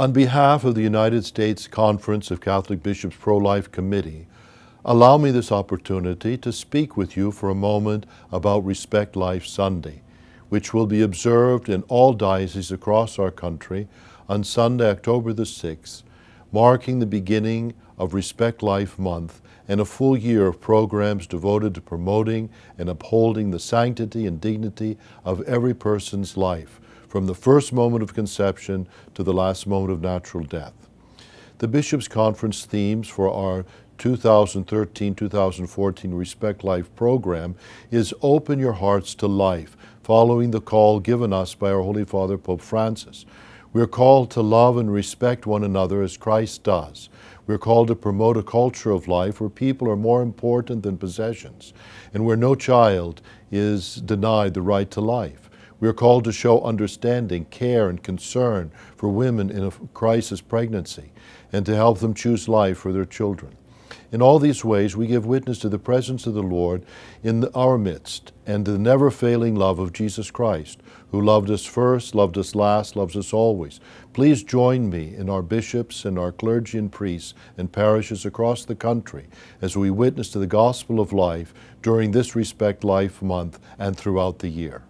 On behalf of the United States Conference of Catholic Bishops Pro Life Committee, allow me this opportunity to speak with you for a moment about Respect Life Sunday, which will be observed in all dioceses across our country on Sunday, October the 6th, marking the beginning of Respect Life Month and a full year of programs devoted to promoting and upholding the sanctity and dignity of every person's life from the first moment of conception to the last moment of natural death. The Bishops' Conference themes for our 2013-2014 Respect Life program is Open Your Hearts to Life, following the call given us by our Holy Father Pope Francis. We're called to love and respect one another as Christ does. We're called to promote a culture of life where people are more important than possessions and where no child is denied the right to life. We are called to show understanding, care, and concern for women in a crisis pregnancy and to help them choose life for their children. In all these ways, we give witness to the presence of the Lord in our midst and the never failing love of Jesus Christ, who loved us first, loved us last, loves us always. Please join me in our bishops and our clergy and priests and parishes across the country as we witness to the gospel of life during this Respect Life month and throughout the year.